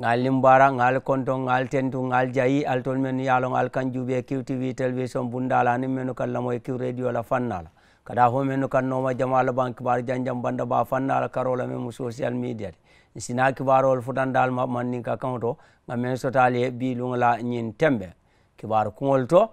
ngal limbara ngal konto ngal tentu ngal jayi al tol men yalo ngal kanjuɓe qtv télévision bundala ni menu kallamo e q radio la fannala kada ho menu kannoma jamala ban kibar janjam banda ba fannala karola men social media de sina kibarol futandal ma mannin ka kanto ngam men sotali e bilugla ñin tembe kibar kuŋol to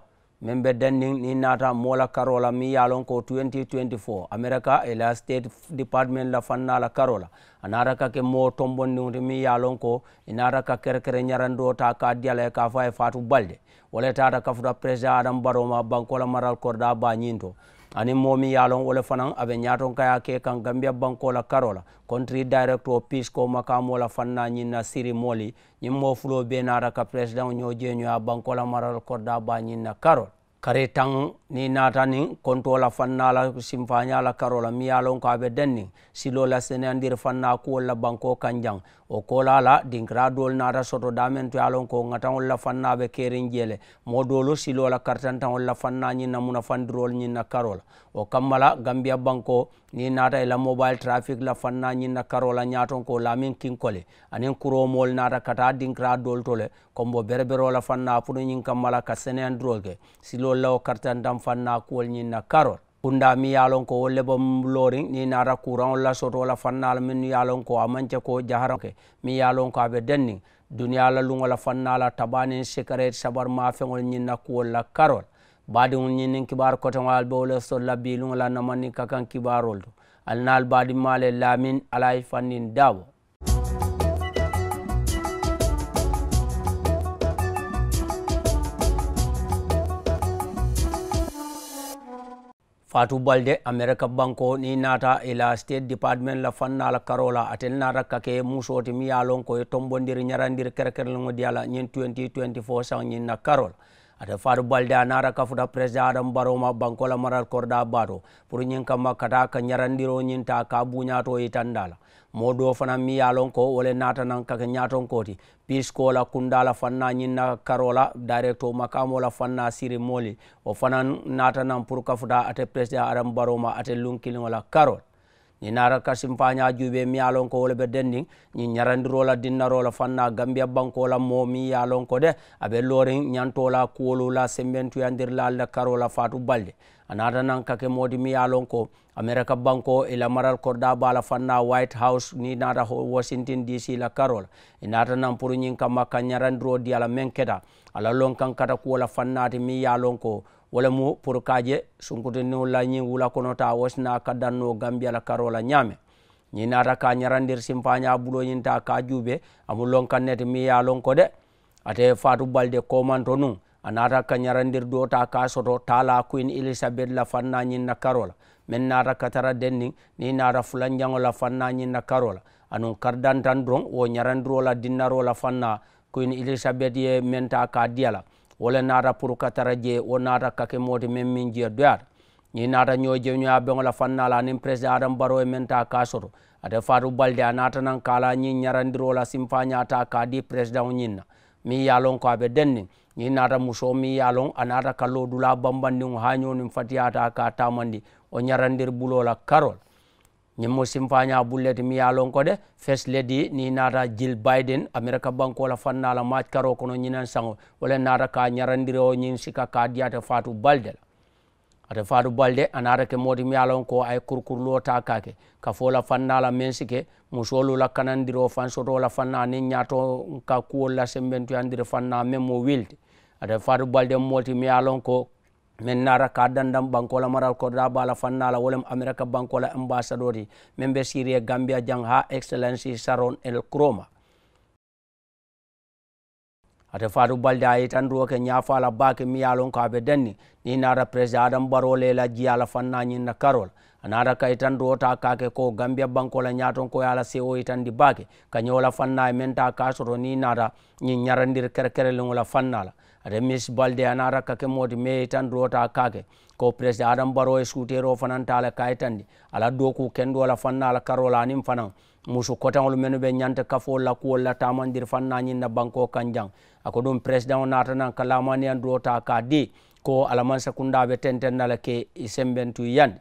meŋ be danniŋ niŋ naata moo la karoo la miŋ ko 2024 amerika e la state department la fanna la karoo la a naata ka ke moo tombondiŋo ti miŋ ye a ko i naata ka kerekere ñarandoo ta ka diya la ye ka fo a ye faatu balde wala taata kafuta président adam baroma banko la maral korda ba ñiŋ ani momi yalon ye a loŋ wo le fanaŋ a be ke kan gambia banko la karo la country directo pisco makamo la fanna ñiŋ na siri moolu ñiŋ moo fulo be naata ka présidaŋo ñoo jeeño ye banko la maral korda ba ñiŋ na karo kare taŋ ni nata niŋ konto la fanna la simfaña la karo la miŋ ye a loŋ ko a be denniŋ siloo la seneyandiri fanna kuwolu la banko kanjang o kolala dinkiradool nata soto damen to yalon ko gatan wolla fannaɓe keren jeele modolo silola kartantan wolla fanna ñinna muna fandirol ñinna karola o kammala gambia banko ni nata e la mobile trafic la fanna ñinna karola ñaton ko lamin kinkole anin kuromol nata kata dinkiradool tole kombo bereberola fanna puno ñin kammala ka seneyandirol ke silol la o kartantan fanna kuwol ñinna karol kunda mi ye lon ko wolle bo lorin ni nata kuran la soto la fannala min ye lon ko amance ko jaharan ke mi ye lon ko aɓe dennin duniya la lungo la fannala tabanin sigaret sabar mafeŋol ñinna kuwol la karol baadiŋol ñinnin kibar koteŋol be wole sol la biluŋo la namanni ka kan kibarol to alnaal baadimaale lamin alaye fannin daabo fatu balde america banko ni nata ila state department la fanna la karola atel nata kake muso ti mi yalon ko tombondiri nyarandiri kerkerlengo diala nyen 2024 sang nyin na karola ata fatu balde anara kafuta president adam baroma banko la maral korda bato pour nyin kamma kata ka nyarandiro nyin ta ka bunya to itandala moo do fana mi yalon lon ko wole nata nan kake ñaaton kooti pisko la kunda la fanna ñinna karo la directo makamo la fanna siri moli o fanan nata nan pour kafuta ate président aram baroma ate lunkiliŋo la karol ñiŋ naata kasimfaña jube miŋ ye a loŋ ko wo le be dendiŋ ñarandiro la dinnaro la fanna gambiya banko la moo miŋ ye a ko de a be looriŋ ñanto la kuwolu la sembentuyandiri la la karo la balde a nan kake ka ke mooti ko america banko ila maral korda ba la fanna white house ni naata washington dc la karo la i naata naŋ pour ñiŋ kamma ñarandiro di ala la meŋ keta a la loŋ kata kuwo la fannaati mi ye a ko wala mo pour kaje sunkutenio lañi wula kono ta wasna kaddanno gambia la karola ñame ñi nata ka ñarandir simpaña buloñinta ka juuɓe amu lonkannete mi ya lonko de ate fatou balde komanto nu a nata ka ñarandir do ta ka soto tala queen elizabeth la fannañin na karola min nata katara denni ni nata fulanjango la fannañin na karola anun kardantan don wo ñarandirola dinnarola fanna queen elizabeth ye menta ka diyala wole naata pour katara jee wo naata kake moti men min jiya doyaata ñi naata ñoo jee ñoya beŋola fannala anin président adam baro e menta ka soto ate fatou balde a naata nan kala ñin ñarandirola simfañata ka di président o ñinna min yalon ko aɓe dennin ñi naata muso min yalon a naata kallo dula bambandi o ha ñonin fatiyata ka tamandi o ñarandir bulola carole ñimmo simfaña bulleti mi yalon ko de fes lady ni nata jill biden america banko la fanna la maj karo kono ñinan sango wala nata ka ñarandire o ñin sika ka diyata fatu balde la ate fatu balde anata ke modi mi yalon ko ay kurkurlo ta kake ka fo la fanna la men sike musolu la kanandiro fan soto la fanna ni ñato ka kuwol la sembentu andire fanna memo wilde ate fatu balde moti mi yalon ko min nara ka dandan bankola maral korda bala fannala wolem america bankola ambassador di min be sirie gambia jang ha excellency saron el kroma ate fatu balde a yitan duwo ke ñafala bake miyalon ka be danni ni nara président adam baro lela jiyala fanna ñinna karol anara ka yitan duwo ta kake ko gambia bankola ñaton ko yala sewo yitandi bake kañola fanna e men ta ka soto ni nara ñin ñarandir kerkerelengula fannala remis balde ana kake ke modi me tan rota kake ko president adam baro e skutero fanan tala kaytandi ala doku kendo ala fanna ala karola anim fanan musu kotaŋolu menu be ñanta kafo la kuwol la tamandir fanna ñin na banko kanjaŋ ako ɗum president nata nan ka lamaniyan durota ka di ko alaman sakundaɓe tenten nala ke sembentu yandi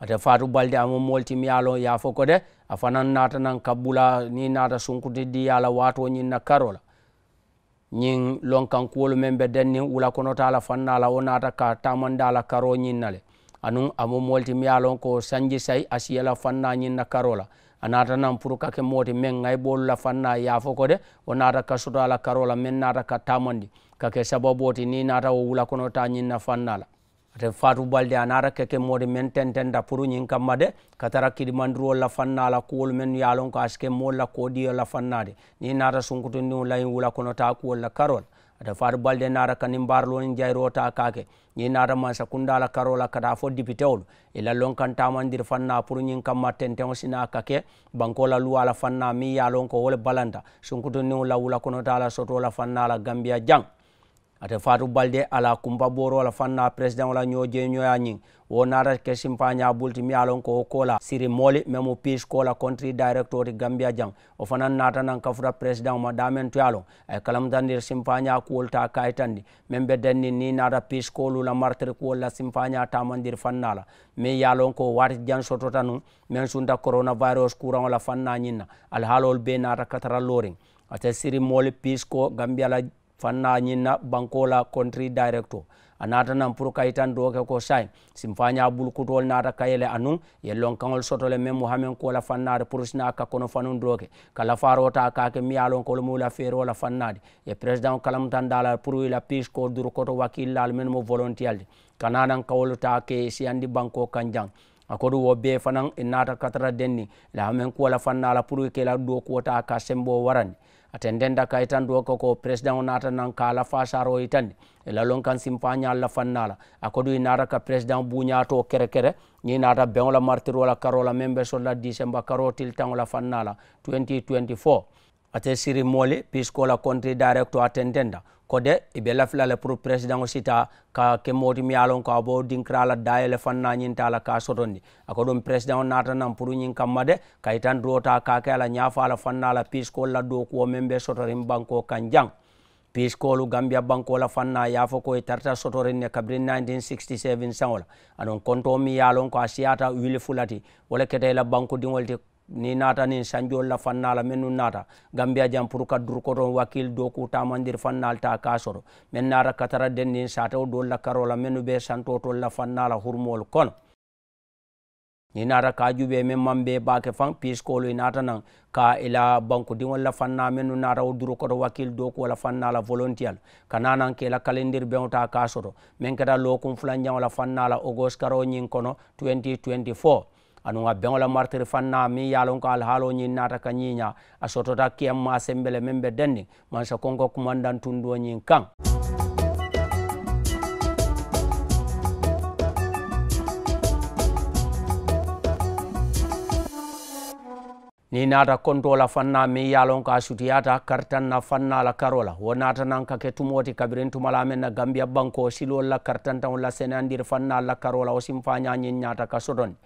ate fatu balde amo moltimi yalon yafo ko de afanan nata nan kabbula ni nata sunkuti di yala wato ñin na karola ñiŋ kuwolu meŋ be denni wula konota la fanna la wo naata ka tamanda la karo ñiŋ na le anuŋ amu moolu ti miŋ ye a loŋ ko sanji sayi a siye la fanna ñiŋ na karo la a naata naŋ pour ka ke moo ti meŋ ŋayi boolu la fanna ye a fo ko de wo naata ka soto a la karo la meŋ naata ka tamandi ka ke sababoo ti niŋ naata wo wula konota ñiŋ na fanna la ate fatu balde anara keke modi men tententa da puru nyin kamma de katara kidimandiro la fanna la kuwol men yalon ko aske mol la kodiyo la fannade ni nata sunkutundi layin wula kono ta kuwol la karol ata fatu balde nara kanin barloni jayro ta kake ni nata mansa kundala karola kata fo dipitewol ila lon kan tamandir fanna puru ñin kamma tenten sina kake bankola luwa la fanna mi yalon ko wole balanta sunkutundi la wula kono ta la soto la fanna la gambia jang ate fatu balde ala kumpa boro wala fanna president wala ñoje ñoya ñing wo nata ke simpaña bulti mi alon ko kola siri moli memu pish kola country director ti gambia jang o fana nata nan kafuta president ma damen to yalo ay kalam dandir simpaña kuwol ta kaytandi men be danni ni nata pis kolu la martir kuwol la simpaña tamandir fannala mi yalon ko wati jan sotota nu men sunta coronavirus kuran wala fanna ñinna alhaalol be nata katara loring ate siri moli pis ko gambia la fanna ñinna bankola country director a naata nan pour kayitan do ke ko say bul kutol nata kayele anun yellon kaŋol sotole men muhamen kola fannade pour sina ka kono fanun doke kala farota kake miyalon kol mula feerola fannade ye président kalamtan dala pour ila pis ko dur koto wakillal men mo volontialde kananan kawol ta ke si andi banko kanjang akodu wo be fanan inata katara denni la men kola fannala pour ke la do ko ta ka sembo warani atendenda ka itandu ko ko president nata nan kala fa saro itandi la lon kan simpa la fannala akodu inara ka president bunya to kere kere ni nata ben la martiro la karola membe so la disemba karotil tan la fannala 2024 ate siri moli piskola country director atendenda kode ibe lafilale pour président sita ka ke moti mi ko abo dinkrala dayele fanna nyintala ka sotondi ako ɗum président nata nan pour nyin kamma de kaytan rota ka kala nyafala fannala piskola do ko membe sotorin banko kan jang piskolu gambia la fanna yafo ko tarta sotorin ne kabri 1967 sangola anon konto mi yalon ko asiyata wili fulati wala ketela banko dingolti ni nata nin sanjol la fannala men nun naata gambia jam pour ka dur koton wakil do ku tamandir fannal ta ka soro men naata katara den nin sata o dol la karola menu be santo to la fannala hurmol kono ni naata ka jube men mambe bake fan piskolo i nata nan ka ila banku diŋol la fanna menu nata naata wo duro wakil do ku la fanna la volontial ka nanan ke la kalendir beŋo ta ka soto men keta lokun fulanjaŋo la fanna la ogos karo ñiŋ kono 2024 anu a beŋo la maritiri fanna miŋ ye a loŋ ko alhaalo ñiŋ naata ka ñiiña a sotota kiyaŋ maa sembele le meŋ be denniŋ mansa konko kumandaŋ tunduwo ñiŋ kaŋ ni naata konto la fanna miŋ ye a loŋ ko a sutiyata karitaŋ na fanna la karo la wo naata naŋ ka ke tumoo ti kabiriŋ tuma la meŋ na gambiya banko siloolu la karitaŋtaŋo la seneyandiri fanna la karo la wo simfaña ñiŋ ñaata ka sotondi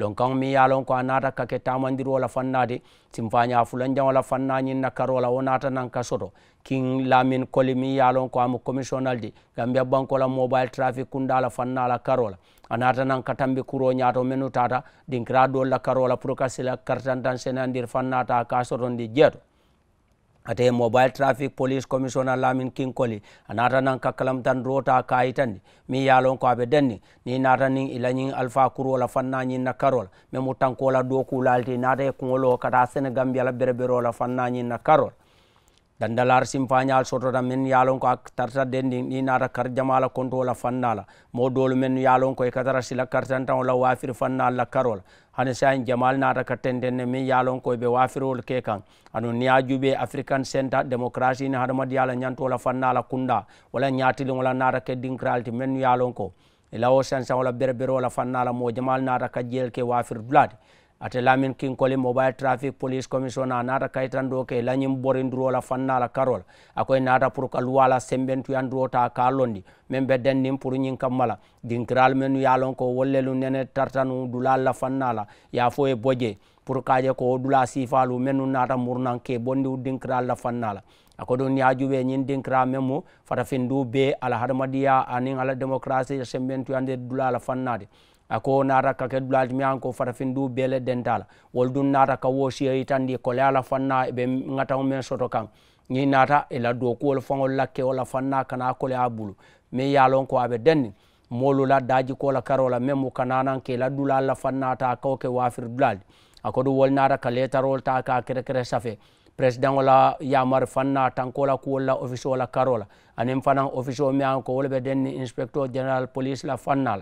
lonkaŋo miŋ ye a loŋ ko a naata ka ke taamandiroo la fannaati simfaña fulanjaŋo la fanna ñiŋ na karoo la wo naata naŋ ka soto kiŋ lamin koli miŋ ye a loŋ ko a mu commissionnal ti gambia banko la mobile trafic kunda la fanna la karoo la a naata naŋ ka tambi kuro ñaato menu taata dinkira doolu la karoo la pour ka sila kartantaŋ senandir fannaata a ka sotondi jeeto ate mobile traffic police commissioner lamin kinkoli anata nan kakkalam tan rota kayitanni mi yalon ko aɓe denni ni nata nin ilañin alpha kurola fannañin na karol mais mo tankola dokulalti nata e kuŋolo kata sénégambia la bereberola fannañin na karol dandalar simfañal sotota min yalon ko tarta dendi ni nata kar jamala konto fannala mo dolu men yalon ko e katara sila kartantan la wafir fannal la karola hani sayin jamal nata ka tentenne min yalon ko ɓe e wafirol ke kan ano niya juuɓe african centre démocratie ni hadamadi yala ñantola fannala kunda wala ñatilin wala nata keddincralti men yalon ko e lawo sansan wala berbere fannala mo jamal nata ka jeel ke wafir dulade ate lamin kinkoli mobile traffic police commission a nata kayitando ke lañin borindiro la fanna la karola akoye nata pour ka luwa la sembentuyandiro ta ka londi min be dennin pour ñin kamma la dinkiral men yalon lon ko wollelu nene tartanu dulal la fanna la ya fo e boje pour ka je ko dula sifalu mennu nata murnan ke bondiw dinkiral la fanna la ako ɗon yajuɓe ñin dinkira men mo fata findu du be ala hadamadiya anin ala démocratie sembentuyande dula la fannade ako nata ka ke dulatimeyan ko farafin du bele dentala wol dun nata ka wosiya yitandi koleala fanna ɓe ŋataŋo men soto kan ñi nata ila dokuwol faŋol la kewola fanna kana kole a bulu min ye ko aɓe denni moolu la daji kola karo la meŋ mu kananan ke la dulal la fannata kawo ke wafir dulali akodu wol nata ka letarol ta ka kerekere safe president la yamar fanna tankola kuwol la office la karo la aniŋ fanaŋ office o miŋ ko wolu ɓe denni inspecteur general police la fanna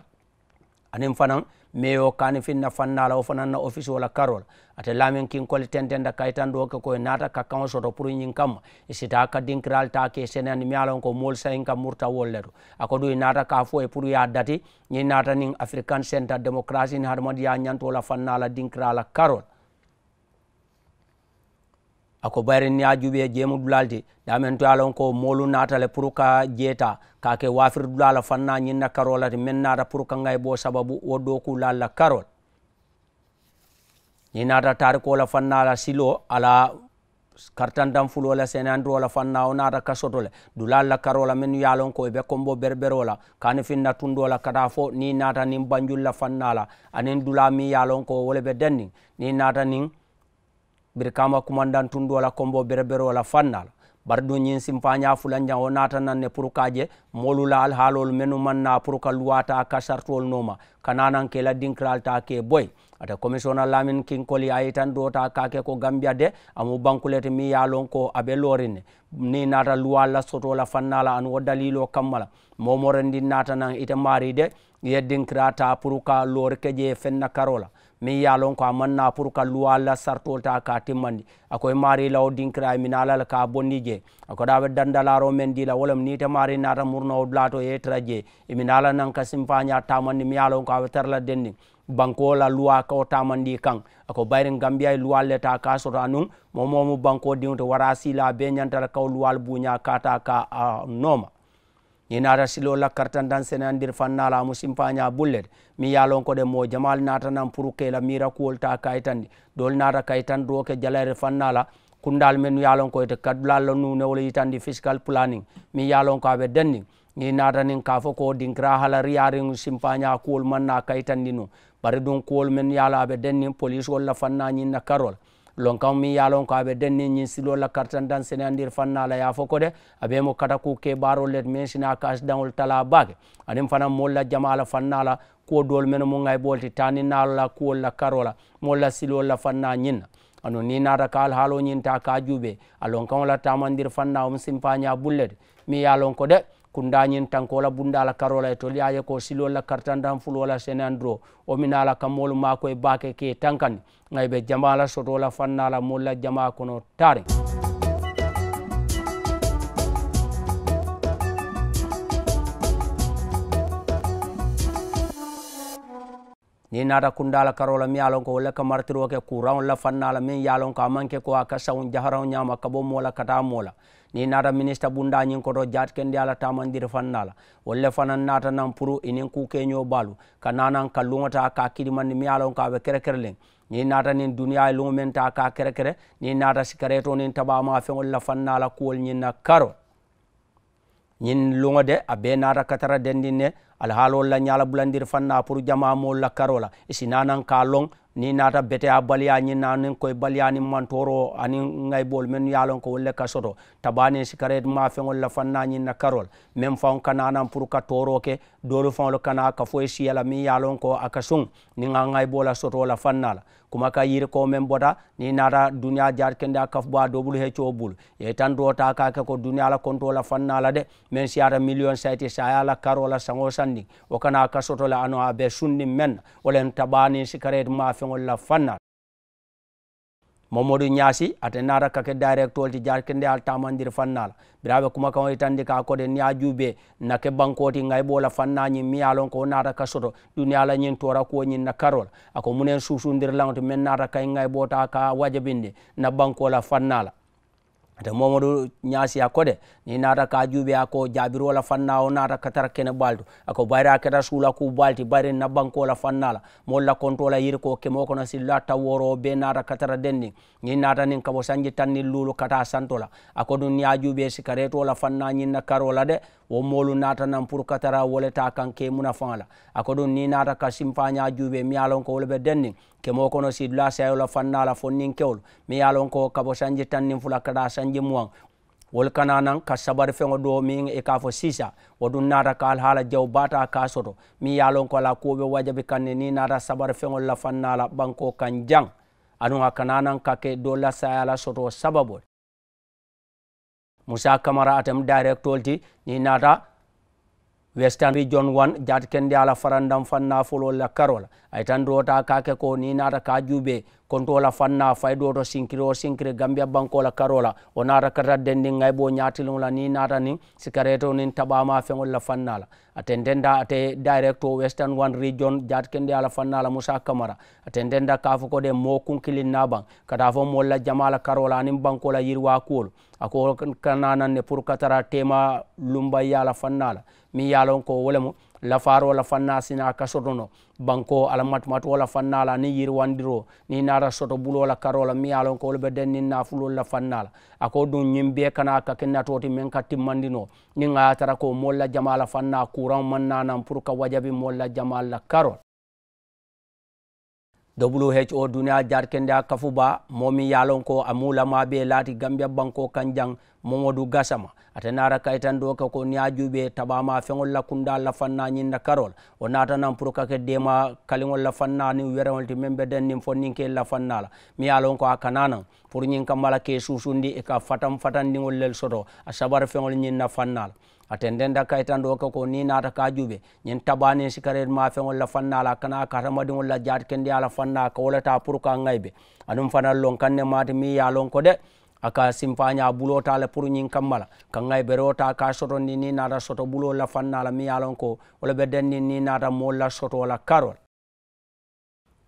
anin fanan meyo kani finna fannala o fanan na office wala karola ate lamin kinkoli tentenda kayitando ke koye nata kakkaŋo soto pour ñin kamma sita ka dinkiral ta ke senani mi alon mol mool sayin ka murta wolle to ako du nata ka fo e pour ya dati ñin nata nin african centre démocratie ni hadamadiya ñantola fannala dinkirala karol ako bayrenni a juuɓi e jeemu dulalde damen to ala on ko molu natale pour ka jeeta kake wafir dulala fanna ñinna karolate min nata pour ka gay bo sababu woɗɗo ku lalla karol ñi nata tarikola fanna ala silo ala kartantan fulola sene andirola fanna o nata kasotole dulalla karola min yalon ko e ɓekkonbo berberola kani finna tundola kata fo ni nata nin banjulla fannala anin dula mi yalon ko wole ɓe denni ni nata nin bir kama kumandan tundo kombo berebere wala fannal bar do nyin simpanya fulan o nata nan ne pour kaje molula al halol menu manna pour ka luwata ka sartol noma kananan ke la dinkral ta ke boy ata commissioner lamin king koli ayitan do ta ka ke ko gambia de amu bankulete mi yalon ko abe lorine ni nata luwa la soto la fannala an wadalilo kammala momorendi nata nan ite mari de yeddin krata pour ka lor keje fenna karola min ya lon ko a manna pour ka luwa la ta ka timmandi akoye maari lawo dinkira min alal ka bonni je akoɗa ɓe dandalaro men dila walam ni te maari nata murnowo dulato ye tara je emin ala nan ka simfaña tamandi mi ya lon ko aɓe tarla dendi banko la luwa kawo o tamandi kan ako bayrin gambia e luwa le ta ka soto anun momomu banko diŋto wara sila be ñantara kaw luwal buña kata ka a noma yin ara silo lakkar tan dan sene andir fannala musim paña bullet mi yalon ko de mo jamal natanan pour kela mira kuwol ta kaytanni dol nata kaytan roke jalare fannala kundal men yalon koyte kadulallo nune wola yitandi fiscal planning mi yalon ko aɓe denni yi natanin ka fo ko dinkra hala riyari musim paña kuwol manna kaytanni no bare ɗum kuwol men yalo aɓe dennin police wolla fanna yinna karol lon kam min yalon ko aɓe denni ñin silo lakkartan dan sene andir fannala yafo kode aɓe mo kata ku keɓaro let min sina kasdanol tala bake anin fana molla jamala fannala kuwo dol men mu gay ɓolti tani nalola kuwol la karola molla silol la fanna ñinna ano ni nata ka al haalo ñinta ka juuɓe alon kam la tamandir fannaum simpaña bullede mi yalon ko de Alors, kundañin tankola bundala karola e toli aye ko silol la kartandan fulola senandro o minala kamolu mako e bake ke tankani ngay be jamala la fannala molla jama kono tare ni nata kundala karola mi yalon ko wala kamartiro ke kuran la fannala min yalon ko amanke ko aka sawun jaharaw nyama kabo mola kata mola ni nata ministre bundañin koto jati kendi ala tamandiri fannala wolle fanan natanan pour inin kukeño balu ka nanan ka lugota ka kidimandi mi alon kaɓe kere kere len ni nata nin duniya e lugu menta ka kere kere ni nata sikareto nin taɓama feŋolla fannala kuwol ñinna karo ñin lugo de a be nata katara dendin ne alhaalol la ñala bulandiri fanna pour jamamol la karola isi nanan ka long ni nata beteya baliya ñin na nin koye baliya nin mantoro anin ŋaybool men ye lon ko wolle ka soto tabanin sikaret ma feŋol la fanna ñin na karol mem faŋ kananan pour ka toro ke doolu faŋolu kana ka foye siyala min ye lon ko a ka suŋ niŋ a ŋaybo la soto la fanna la kuma ka yiri ko men bota ni nata duniya jar kende a kaf bo a dobulu he co bulu ye tan do ta ka ke ko duniya la konto la fanna la de men siyata million sayti saya la karo la sango sandi o kana kasoto la ano a be sunni men wolen tabani sigaret ma feŋol la fanna mamadou ñaasi ate nara kake directol ti jarkende al tamandir fannala biraɓe kuma kan itandi ka kode ni a juube nake bankoti ngay ɓola fannañin mi yalon ko nata ka soto duniya la ñin tora kuwoñin na karol ako munen susundir lanto men nata kay ngay ɓota ka wajabinde na bankola fannala ate momadu ñaasiya kode ni naata ka juuɓe ya ko jaabiru wala fanna o naata katara kene baaltu ako bayra keta suula ku baalti bayre nabbankola fannala mol la contola yiri ko kemo kono silla tawworo o be naata katara denni ñin naata nin kabo sañji tannin luulu kata santola ako ɗum ya juuɓe sikareto wala fanna ñinna karola de wo molu naata nan pour katara woleta kan ke munafala ako ɗum ni naata ka simpaña juuɓe miyalon ko woleɓe denni kemo kono sidula fanna fannala fonnin kewol mi yalon lon ko kabo sanji tannin fula kada sanji muwan wol kana nan ka sabar feŋo do min e ka fo sisa wodun nata ka hala jaw bata ka soto mi yalon lon ko la kuwobe wajabi kanne ni nata sabar feŋol la fannala banko kan jang anu a kana nan ka ke do la la soto sababu musa kamara atam directolti ni nata western region 1 jat kende ala farandan fanna fulo la karola ay tan dota kake ko ni nata ka jube kontola fanna faydo to sinkiri o sinkiri gambia banko la karola o kata dendi ngay bo nyatilum la ni nata ni sikareto nin tabama fengol la fanna la atendenda ate directo western one region jat kende ala fanna la musa kamara atendenda kafu ko de mo kunkili naban kata fo molla jamala karola nin banko la yirwa kuol ako kanana ne pour katara tema lumba yala fanna la min ye a lon ko wo lemu lafaro la fanna sina ka sotono banko alamatumato la fanna la ni yiriwandiro ni nara soto bulo la karo la mi alon ko be den ni nafulo la fanna la ako dun nyim be kana ka kenna toti men ka timmandino ni nga tara ko la molla la fanna kuran manna nan pour ka wajabi la molla la karo who duniya jarkende a kafu ba momi yalon ko a mulama be laati gambia banko kan jang momadou gasama atanara kaytan do ka ko niyajuɓe taɓama feŋol lakkunda lafannañin na karol o natanan pour kake dema kaliŋol lafannani werewolti min beden nin fo ninke lafannala mi yalon ko a kananan pour ñin ka mala ke susundi e ka fatan fatandiŋol lel soto a sabar feŋol ñin na fannala ate ndenda kay tan ɗo kako ni nata ka juuɓe ñin taɓani sikarede ma fen walla fannala kana ka tamadi walla jaati kendi ala fanna ka wolata pour ka gaybe anum fanal lon kanne mate mi yalon ko de aka simpaña bulotala pour ñin kammala ka gayɓe rewta ka sotoni ni nata soto bulo la fannala mi yalon ko wala ɓe denni ni nata mo la soto la karol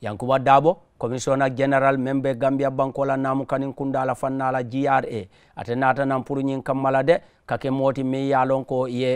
yankuba dabo commissiona general meŋ be gambia bankola la naamu kanin kunda la fanna la gra ate naata naŋ pour ñiŋ kammala de ka ke mooti miŋ ye a loŋ ko ye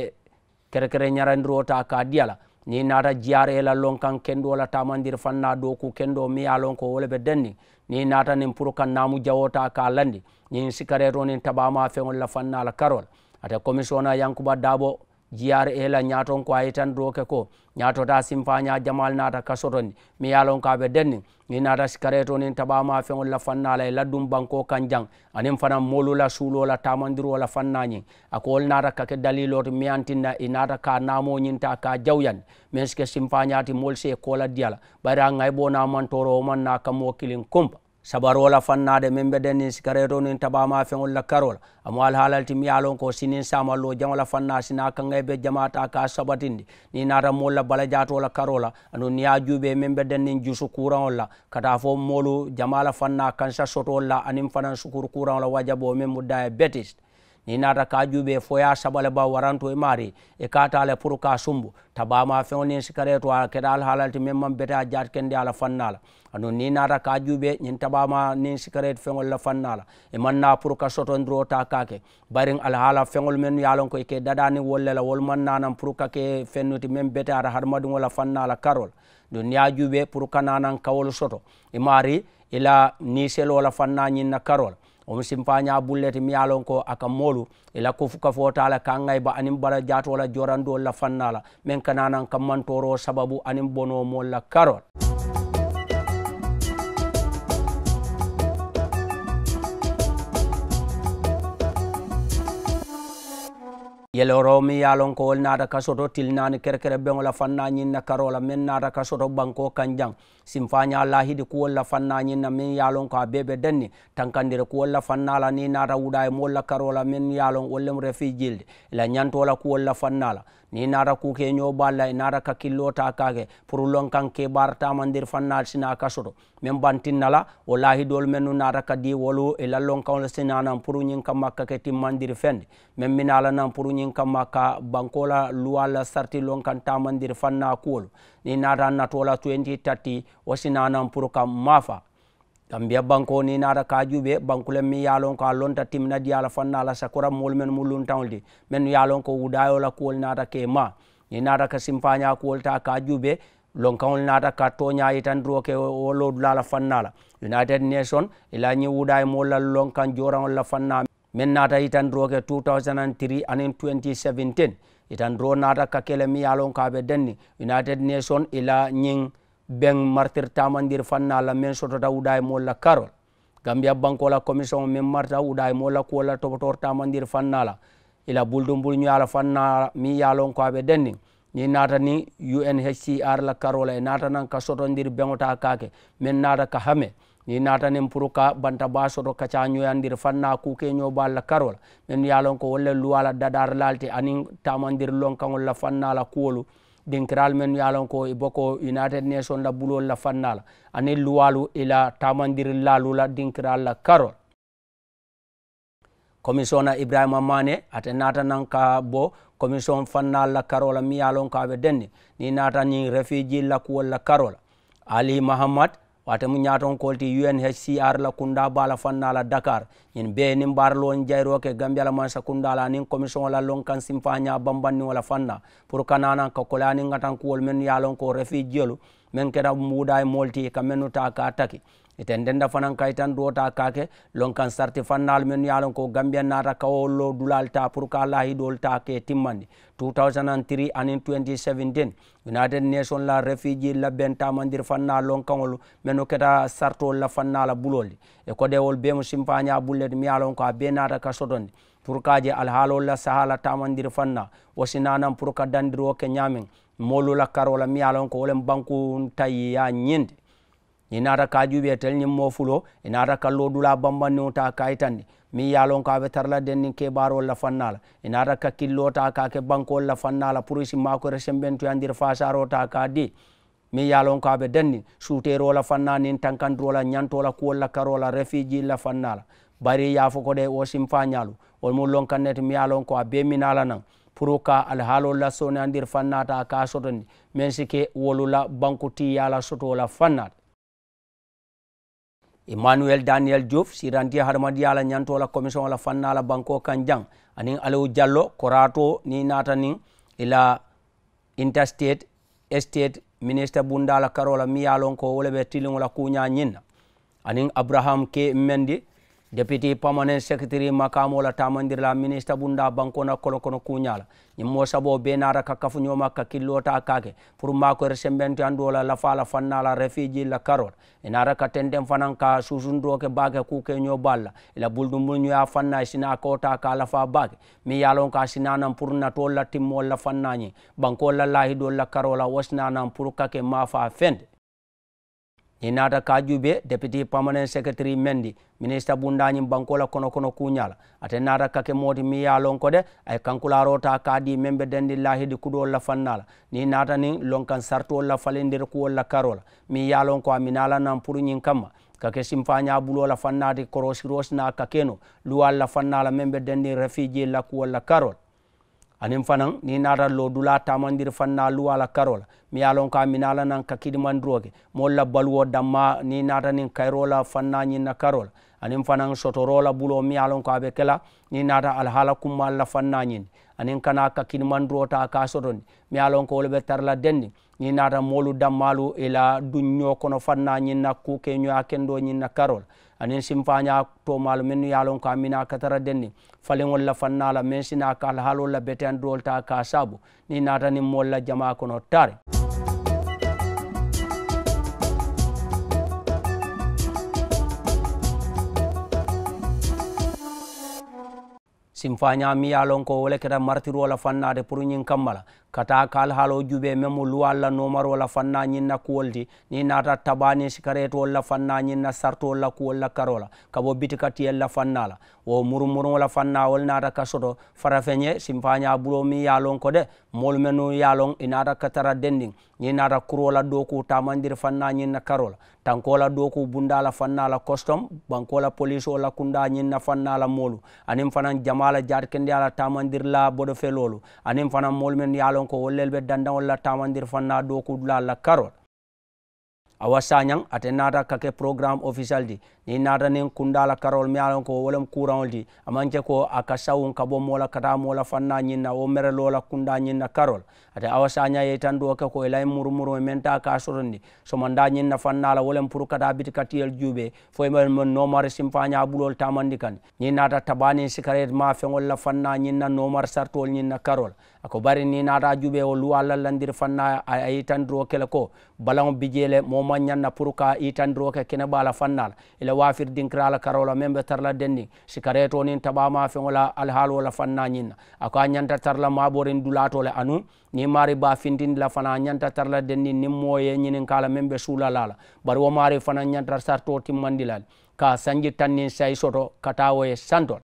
kerekere ñarandiroo ta ka diya la ni naata gra la lon kaŋ kendo la tamandir fanna dooku kendo miŋ ye a loŋ ko wo le be denniŋ ni naata niŋ pour ka naamu jawo ta ka landi ñiŋ sikareto niŋ tabama feŋol la fanna la karol ate commissiona yankuba daabo jiyar ela ñaton ko ay tan doke ko ñato ta simfaña jamal nata kasoton mi yalon ka be denni ni nata skareto nin tabama fe on la fanna la laddum banko kanjang anin fana molu la sulo la tamandiro la fannani akol nata ka ke dalilo to mi antinna inata ka namo nyin ka jawyan men ske simfaña ti mol se ko la diala bara ngay bona man toro man na kam wakilin kumpa sabarola fannade min mbeɗen ni sikareto nin taɓama feol lakkarola amo alhaalal timiyalon ko sinin samallo jamala fanna sina kanga be jamata ka sabatinde ni natanmolla bala jatola karola ano niya juuɓe min mbeɗen nin jusu courantola kata fo molu jamala fanna kansa sotolla anin fanan sukur courantla wajaɓo min mudda e betiste ni nata ka juɓe foya saɓale ba waranto e maari e katale pour ka sumbu tabama feŋo nin sikareto a keɗa alhaalalti men man bete a jat kende ala fannala ano ninata nata ka juɓe ñin tabama nin sikarete feŋol la fannala e manna pour ka sotondiro ta kake barin alhaala feŋol men yalon ko ke dadani wolle la wol man nanan pour ka ke fennuti men bete ara hadamaduŋo la fannala karol do ni jube pour kananan nanan kawol soto e maari ila ni selola fanna ñin na karol omo sim faña bullete mi yalon ko aka molu ila e ko fuka fotala kangay ba anin bara jatola jorando la fannala men kananan kam mantoro sababu anin bono molla karol yeloro mi yalon ko wol nata ka soto tilnani kerkere beŋola fanna ñinna karola men nata ka soto banko kan jang simfa nya lahidi kuwol la fanna ñinna min yalon ko bebe danni tankandire kuwol la fanna la ni nata wuɗa e mol la karola min yalon wollem refi jilde ila ñantola kuwol la fanna la ni nata kuke ño balla e nata ka killota kake pour lon kan ke baratamandir fanna sina kasoto min bantinnala o lahidol men nu nata ka di wolu e lallon kawla sina nan pour ñin kamma kake timmandiri fende men minala nan pour ñin kamma ka bankola luwa la sarti lon kan tamandir fanna kuwolu ni nata natola 2030 wasinanan pour kam maafa kam mbiya banko ni nata kajuɓe bankulen mi yalon ko a lonta timna diyala fannala sakora moolu men mullum tawldi min yalon ko wuɗayola kuwol nata ke ma ni nata ka simpaña kuwol ta kajuɓe lonkawol nata ka toña yitan droke wolodulala fannala united nation ila ñi wuɗay moolal lonkan jorangol la fanna min nata yitan droke 2003 anin 2017 itan dro nata kakele mi yalon ka be denni united nation ila nying beng martir tamandir fanna la men sotota da uday mo la karol gambia banko la commission men marta uday mo la ko la tamandir fanna la ila buldum bul nyala fanna mi yalon ka denni ni nata ni unhcr la karola e nata nan ka sotondir bengota kake men nata ka hame ni nin pour ka banta ba soto kaca ñoyandir fanna kuke ñoba la karola min ye lon ko wolle luwala dadar lalte anin tamandir lonkaŋol la fannala kuwolu dinkiral men ye lon ko boko united nation la bulol la fannala la anin luwalu ila tamandir lalu la dinkiral la karol commissiona ibrahima mane ate nata nan ka bo commission fannal la karola mi ye lon ko aɓe denni ni nata ñin refugee la kuwol la karola ali mahamad wate mu ñaaton kolti UNHCR la kunda bala fanna la Dakar ñin be nin barlo jayro ke Gambia la man sakunda la nin commission la lon kan simfanya bambanni wala fanna pour kanana ka kolani ngatan ko wol men yalon ko refi refugielu men keda muda e molti ka menu ta ka taki iten denda fanan kayitan duwota kake lonkan sarti fannal men ye lon ko gambia nata kawollo dulal ta pour ka lahidol ta ke timmandi 2003 anin 2017 united nation la refugee labben tamandir fanna lonkaŋolu men keta sartol la fanna la buloldi e kodewol bemu simpaña bullede mi ye ko a be nata ka sotondi pour ka je alhaalol la sahala tamandir fanna wosinanan pour ka dandiro ke ñamen molula karola mi yalon ko wolen banku tayi ya ñindi ni nata ka juɓe tel ñim mo fulo e nata kallo dula bambanni o ta kayitanni mi yalon kaɓe tarla denni keɓaro lla fannala e nata kakkillo ta kake banqueo lla fannala prisi makore sembentuyandir fasaro ta ka di mi yalon kaɓe denni suutero la fanna nin tankandirola ñantola kuwolla karola refiji lla fannala bari yafo koɗe o simfañalu olmu lonkannete mi yalon ko a beminala nan pour ka alhaalol la sonandir fannata ka sotondi men sike wolula banque tiyala sotola fannata emmanuel daniel diouf sirantiya hadamadiya la ñantola commission la fanna la banko kan jang anin alaw diallo korato ni nata nin ila interstate estate ministre bundala karola miyalon ko wole ɓe tiliŋola kuña ñinna anin abraham k mendi deputy permanent secretary makamo la tamandir la ministre bunda banko na kolo kono kunyala nyimmo sabo be nara ka kafu nyoma ka killota kake pour mako resembent andola la fala fannala refiji la karol enara ka tenden fanan ka susundo ke bage ku ke nyo balla ila buldu mul nyo fanna sina kota ka la fa bage mi yalon ka sina nan pour na to la timmo la fannani banko la lahi do la karola wasna nan pour kake mafa fende inata kajube deputy permanent secretary mendi minister bundañin bankola kono kono kuñala ate nata kake moti mi ya de ay kankularo ta kadi membe dendi lahidi kudo la fannala ni nata ni lonkan sarto la falendir ko la karola miya lonko aminala nan puru nyin kamma kake simfanya bulo la fannati korosiros na kakeno luwa la fannala membe dendi refugee la ko la karola anin fanan ni nata lo dula tamandir fanna luwa la karola mi ye lon ka minala nan ka kidimandiro ke mol la baluwo damma ni nata nin kayiro kayrola fanna karo la anin fanan la bulo mi ye lon ko abe kela ni nata alhala kummal la fanna ñinni anin kana ka kidimandiro ta ka sotondi mi ye lon ko wole be tarla dendi ni nata molu dammalu ila duño kono fanna ñinna kuke ñoya kendo ñinna la anin simfaña tomalu minnu yalon ko amina katara denni faliŋol la fannala men sina ka alhaalol la beten duwol ta ka sabu ni nata nin mool la jama kono tare simfaña mi yalon ko wole keta martiro la fannade pour ñin kammala kata kal halo juɓe men mo luwa allah nomar walla fanna ñinna kuwolde ni nata tabani sikareto walla fanna ñinna sarto walla kuwolla karola kabo biti kati yella fannala o murumurum walla fannawol nata kasoto farafeñe simpaña bulomi yalon ko de molumenu yalon inata katara dendin ñin naata kuro la doku tamandir fanna ñin na la tanko la doku bunda la fanna la custom banko la police la kunda ñin na fanna la molu anim fanan jama la kende la tamandir la bodo felolu anim fanan mol men yalon ko wollel be danda wala tamandir fanna doku la la karola awa sañang ate naata kake programme official di ni nata nin kundala karol miŋ ye ko wolem lemu kuraŋol di amanke ko a ka sawuŋ ka bo mola kata mola fanna moo la fannaa ñiŋ na wo mereloo la kundaa na karol ate awa saaña ye tandoo ke ko i la murumuro meŋ taa ka sotondi somanda ñiŋ na fannaa la wo pour kata biti katiyel tiyel juubee fo i maŋ noomari simfaañaa bulol tamandi kandi ñiŋ nata tabani sikareti ma feŋol la fannaa ñiŋ na noomari sartool ñiŋ na karol ako bari ni nata jube o luwa lallandiri fanna a yitandiro kele ko balaŋo bijee le moo maŋ na pour ka yitandiro ke kene baa la ila wafir dinkirala karola men be tarla denni sikareto nin tabama taɓama feŋola la fanna ñinna ako a ñanta tarla maborin dulatole anu ni mari ba fintindi la fana a ñanta tarla denni nin moye ñinin kala men be suulalala bari wo mari fana ñanta sarto timmandilal ka sanji tannin sayi soto katawoye santol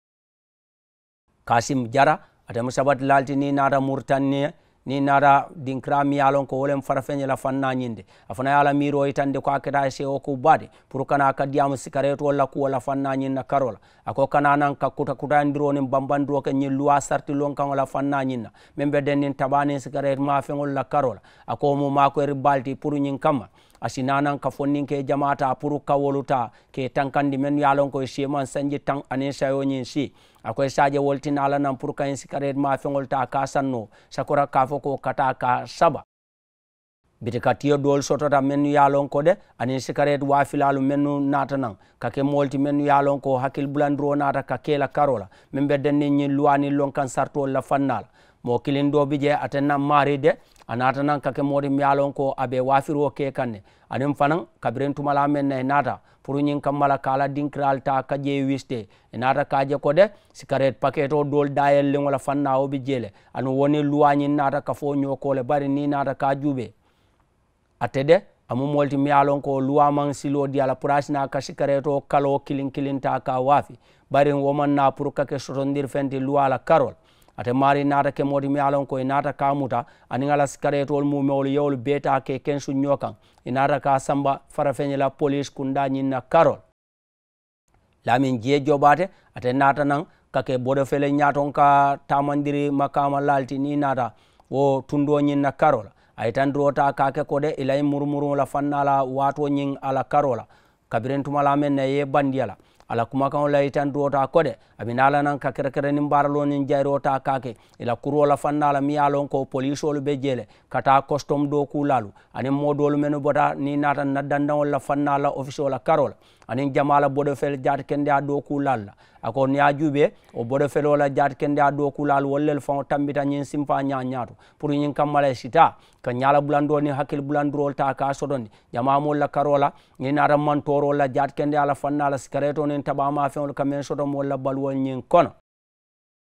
kasim jara atemu sabat lalti ni nata murtanniye ni nara dinkira mi ko wolen farafeñe la fanna ñinde afana yala miro itande ko akata se o ko bade pour kana ka diamu sigaret wala ko wala fanna ñinna karola ako kana nan ka kuta kuta ndiro ni bambandro ke ñi luwa sarti lon kan wala fanna ñinna membe den tabane sigaret ma fe ngol karola ako mu ma ko er balti pour ñin kama asinanan ka fonnin ke jamata pour kawoluta ke tankandi men yalon ko sheman sanji tan anen sayo ñin si akoye sadio woltin ala nan pour kayen sikaret ma feŋol ta ka sanno sakora ka fo ko kata ka saba biti ka tiyo dol sotota mennu yalon ko de ani sikaret waafilalu mennu nata nan ka ke moolti mennu yalon ko hakkil bulandiro nata ka kela karola min be denni ñin luwani lon kan sartol la fannala mo kilin doɓi je atennan maride a natanan kake moɗi miyalon ko aɓe wafiro ke kanne anin fanan kabiren tumala men na e nata pouryin kam mala kala dinkiral ta kaje wiste e nata kaje kode sicaret paquet o dol dayel lingola fannawoɓe jeele ani woni luwañin nata ka fo ñokole bari ni nata ka juuɓe a teɗe amumolti miyalon ko luwaman silo di ala pourasina ka sicaret o kalo kilin kilinta ka waafi bari womanna pour kake sotondir fente luwala karol ate mari naata kemoti mialon koye naata kamuta aniŋala sikaretol mumewol yewol beta ke kensu ño kaŋ i e naata ka samba farafeñela police kunda ñinna karol lamin jee jobate ate naata naŋ kake bodo fele ñaton ka tamandiri makama lalti ni naata wo tundo ñinna karol ayitan durota kake kode ilayi e murumurula fannala wato ñiŋ ala karola kabirintumalamen naye bandiyala ala kumakaŋo la itandi wota kode abina ala naŋ ka kerekerenin baaralo niŋ jayiro ta kake ila kuruwo la fanna la miŋ ye a loŋ ko polisolu be jele ka taa costom do kulalu aniŋ modoolu mennu bota niŋ naata na dandaŋolu la fanna la ofisio la karo la anin jamala bodofel fel kende a do kulal ako ni ajube o bodo fel wala kende a do kulal wollel fon tambita nyin simfa nya nyaatu pour nyin kamala sita ka nyala bulando ni hakil bulandrol ta ka sodoni jama mo la karola ni nara man toro la jat kende ala fanna la skareto ni tabama fe on kamen sodo la balwol nyin kono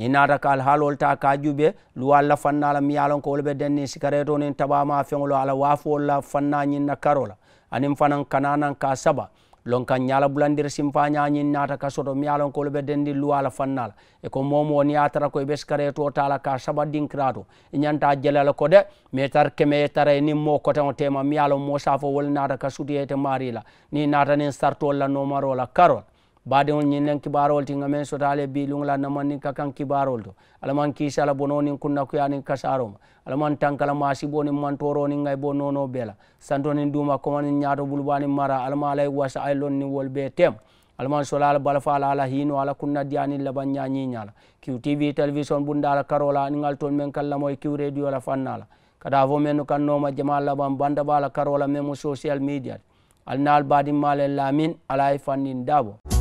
ni nata ka alhaalol ta kajube luwa alla fanna la miyalon ko wolɓe denni sikareto nin tabama feŋolo ala wafuwol la fanna ñinna karola anin fanan kananan ka saba lonkan ñala bulandir simfa ñañin nata ka soto mi alon be dendi luwala fannala e ko momo ni atara ko be skare to tala ka saba dinkrato ñanta jelala ko de metar keme tare ni mo ko tan tema mi alon mo safo wol nata ka suti ete marila ni nata nin sarto la no marola karol badewol ñinnen kibarowol ti gamen sotale bi lunla namannin ka kan kibarol to alaman kisala bononin kunnakuyanin kasaroma alaman tankala masibonin mantoronin ay bo nono bela santonin duma komanin ñato bulbanin mara alama alay wasa ay lonnin wol be tem alaman solaala balafaala ala hino ala kunnadiyanin laban ñañiñala kiw tv télévision bundala karola aningal ton men kal lamoy kiw radio la fannala kada fo men kan noma jama laban bandabala karola memo social média ali nal badin malen lamin alaye fannin dabo